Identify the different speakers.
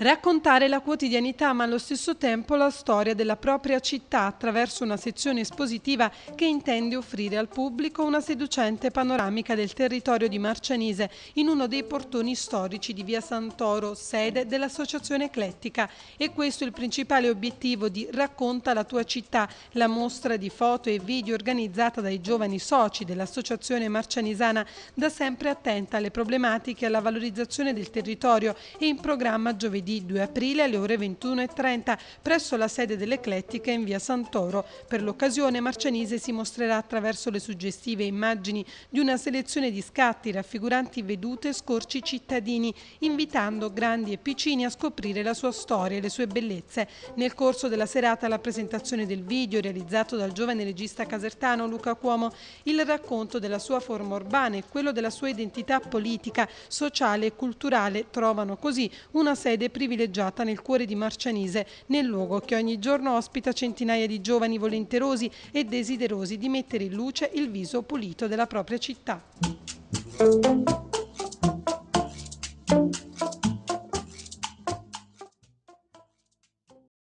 Speaker 1: Raccontare la quotidianità ma allo stesso tempo la storia della propria città attraverso una sezione espositiva che intende offrire al pubblico una seducente panoramica del territorio di Marcianise in uno dei portoni storici di via Santoro, sede dell'Associazione Eclettica. E questo è il principale obiettivo di Racconta la tua città, la mostra di foto e video organizzata dai giovani soci dell'Associazione Marcianisana da sempre attenta alle problematiche e alla valorizzazione del territorio e in programma giovedì giovedì 2 aprile alle ore 21.30 presso la sede dell'Eclettica in via Santoro. Per l'occasione Marcianise si mostrerà attraverso le suggestive immagini di una selezione di scatti raffiguranti vedute e scorci cittadini, invitando grandi e piccini a scoprire la sua storia e le sue bellezze. Nel corso della serata la presentazione del video realizzato dal giovane regista casertano Luca Cuomo, il racconto della sua forma urbana e quello della sua identità politica, sociale e culturale trovano così una sede privilegiata nel cuore di Marcianise, nel luogo che ogni giorno ospita centinaia di giovani volenterosi e desiderosi di mettere in luce il viso pulito della propria città.